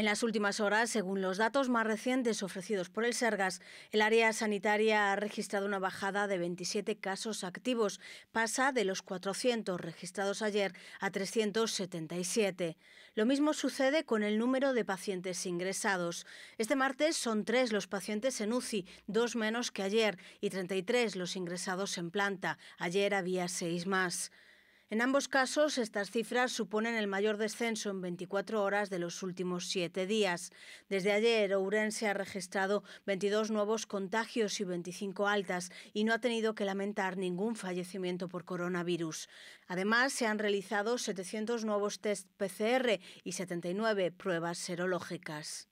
En las últimas horas, según los datos más recientes ofrecidos por el Sergas, el área sanitaria ha registrado una bajada de 27 casos activos. Pasa de los 400 registrados ayer a 377. Lo mismo sucede con el número de pacientes ingresados. Este martes son tres los pacientes en UCI, dos menos que ayer, y 33 los ingresados en planta. Ayer había seis más. En ambos casos, estas cifras suponen el mayor descenso en 24 horas de los últimos siete días. Desde ayer, Ourense ha registrado 22 nuevos contagios y 25 altas y no ha tenido que lamentar ningún fallecimiento por coronavirus. Además, se han realizado 700 nuevos test PCR y 79 pruebas serológicas.